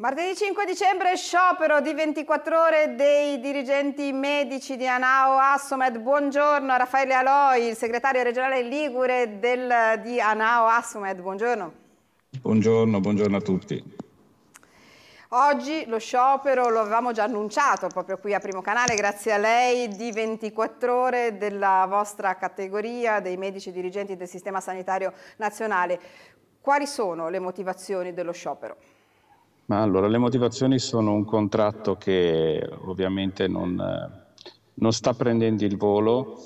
Martedì 5 dicembre sciopero di 24 ore dei dirigenti medici di Anao Assomed. Buongiorno a Raffaele Aloi, il segretario regionale Ligure del, di Anao Assomed. Buongiorno. Buongiorno, buongiorno a tutti. Oggi lo sciopero, lo avevamo già annunciato proprio qui a Primo Canale, grazie a lei, di 24 ore della vostra categoria, dei medici dirigenti del Sistema Sanitario Nazionale. Quali sono le motivazioni dello sciopero? Ma allora, le motivazioni sono un contratto che ovviamente non, non sta prendendo il volo,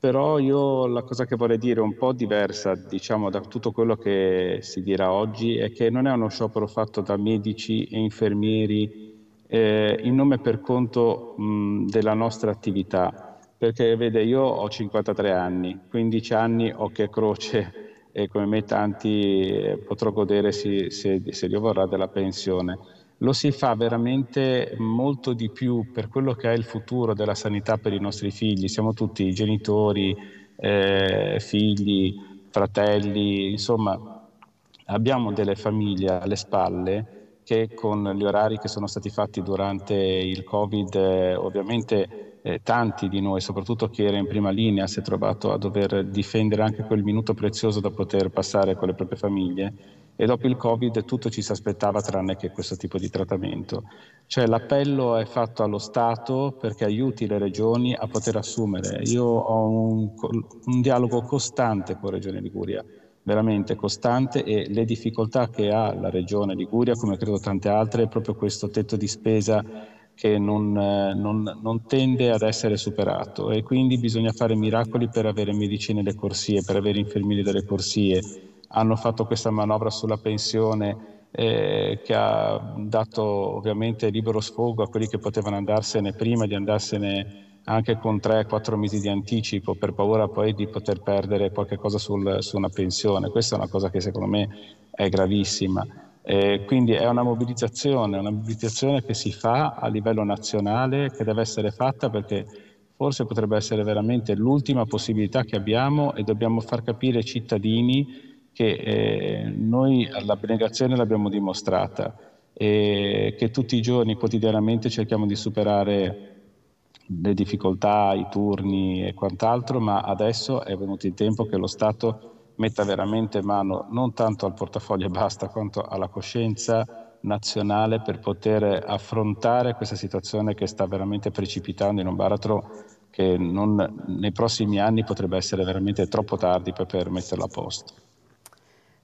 però io la cosa che vorrei dire un po' diversa diciamo, da tutto quello che si dirà oggi è che non è uno sciopero fatto da medici e infermieri eh, in nome per conto mh, della nostra attività perché vede io ho 53 anni 15 anni ho che croce e come me tanti eh, potrò godere, se, se, se Dio vorrà, della pensione. Lo si fa veramente molto di più per quello che è il futuro della sanità per i nostri figli. Siamo tutti genitori, eh, figli, fratelli, insomma abbiamo delle famiglie alle spalle che con gli orari che sono stati fatti durante il Covid eh, ovviamente eh, tanti di noi, soprattutto chi era in prima linea, si è trovato a dover difendere anche quel minuto prezioso da poter passare con le proprie famiglie e dopo il Covid tutto ci si aspettava tranne che questo tipo di trattamento. Cioè l'appello è fatto allo Stato perché aiuti le regioni a poter assumere. Io ho un, un dialogo costante con Regione Liguria, veramente costante e le difficoltà che ha la Regione Liguria, come credo tante altre, è proprio questo tetto di spesa che non, eh, non, non, tende ad essere superato e quindi bisogna fare miracoli per avere medicine delle corsie, per avere infermieri delle corsie. Hanno fatto questa manovra sulla pensione eh, che ha dato ovviamente libero sfogo a quelli che potevano andarsene prima di andarsene anche con 3-4 mesi di anticipo per paura poi di poter perdere qualche cosa sul, su una pensione. Questa è una cosa che secondo me è gravissima. Eh, quindi è una mobilitazione, una mobilitazione che si fa a livello nazionale, che deve essere fatta perché forse potrebbe essere veramente l'ultima possibilità che abbiamo e dobbiamo far capire ai cittadini che eh, noi l'abnegazione l'abbiamo dimostrata e che tutti i giorni quotidianamente cerchiamo di superare le difficoltà, i turni e quant'altro, ma adesso è venuto il tempo che lo Stato metta veramente mano non tanto al portafoglio e basta, quanto alla coscienza nazionale per poter affrontare questa situazione che sta veramente precipitando in un baratro che non, nei prossimi anni potrebbe essere veramente troppo tardi per, metterla a posto.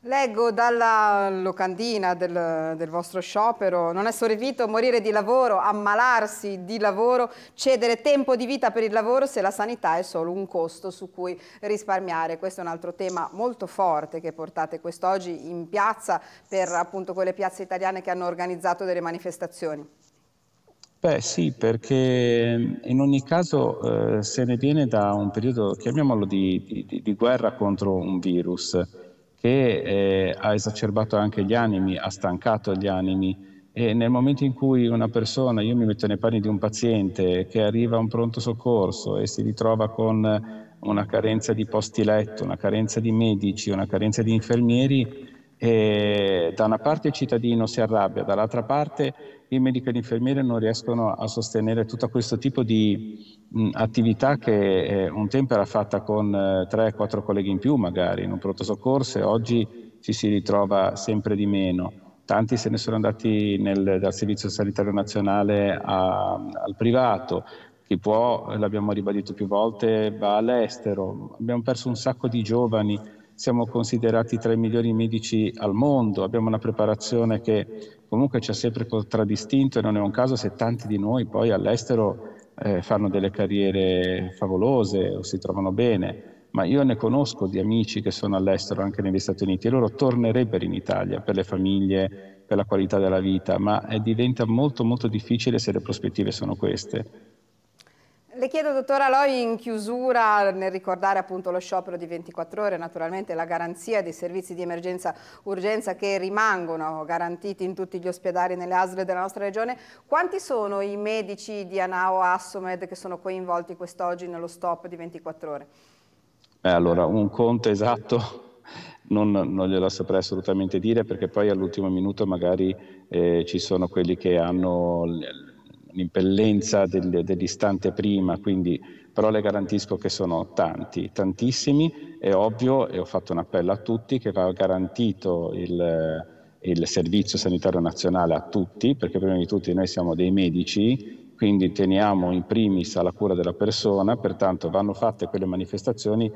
Leggo dalla locandina del, del, vostro sciopero, non è sorvito morire di lavoro, ammalarsi di lavoro, cedere tempo di vita per il lavoro se la sanità è solo un costo su cui risparmiare. Questo è un altro tema molto forte che portate quest'oggi in piazza per appunto quelle piazze italiane che hanno organizzato delle manifestazioni. Beh sì, perché in ogni caso eh, se ne viene da un periodo, chiamiamolo, di, di, di guerra contro un virus che eh, ha esacerbato anche gli animi, ha stancato gli animi e nel momento in cui una persona, io mi metto nei panni di un paziente che arriva a un pronto soccorso e si ritrova con una carenza di posti letto, una carenza di medici, una carenza di infermieri, e da una parte il cittadino si arrabbia, dall'altra parte il medico e l'infermiere non riescono a sostenere tutto questo tipo di mh, attività che eh, un tempo era fatta con eh, 3-4 colleghi in più magari in un pronto soccorso e oggi ci si ritrova sempre di meno. Tanti se ne sono andati nel, dal Servizio Sanitario Nazionale a, al privato, chi può, l'abbiamo ribadito più volte, va all'estero. Abbiamo perso un sacco di giovani siamo considerati tra i migliori medici al mondo, abbiamo una preparazione che comunque ci ha sempre contraddistinto e non è un caso se tanti di noi poi all'estero eh, fanno delle carriere favolose o si trovano bene ma io ne conosco di amici che sono all'estero, anche negli Stati Uniti, e loro tornerebbero in Italia per le famiglie, per la qualità della vita, ma eh, diventa molto molto difficile se le prospettive sono queste. Le chiedo, dottora Loi, in chiusura, nel ricordare appunto lo sciopero di 24 ore, naturalmente la garanzia dei servizi di emergenza-urgenza che rimangono garantiti in tutti gli ospedali nelle ASL della nostra regione, quanti sono i medici di Anao Assomed che sono coinvolti quest'oggi nello stop di 24 ore? Eh, allora, un conto esatto non, non, glielo saprei assolutamente dire perché poi all'ultimo minuto magari eh, ci sono quelli che hanno l'impellenza del, dell'istante prima, quindi, però le garantisco che sono tanti, tantissimi, è ovvio, e ho fatto un appello a tutti, che va garantito il, il servizio sanitario nazionale a tutti, perché prima di tutti noi siamo dei medici, quindi teniamo in primis alla cura della persona, pertanto vanno fatte quelle manifestazioni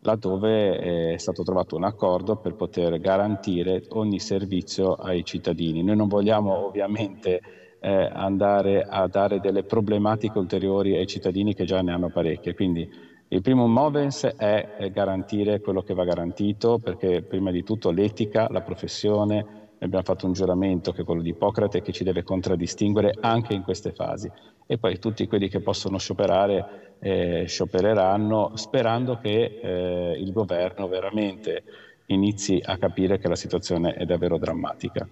laddove eh, è stato trovato un accordo per poter garantire ogni servizio ai cittadini. Noi non vogliamo ovviamente eh, andare a dare delle problematiche ulteriori ai cittadini che già ne hanno parecchie. Quindi il primo movens è garantire quello che va garantito, perché prima di tutto l'etica, la professione, abbiamo fatto un giuramento che è quello di Ippocrate che ci deve contraddistinguere anche in queste fasi. E poi tutti quelli che possono scioperare eh, sciopereranno sperando che eh, il governo veramente inizi a capire che la situazione è davvero drammatica.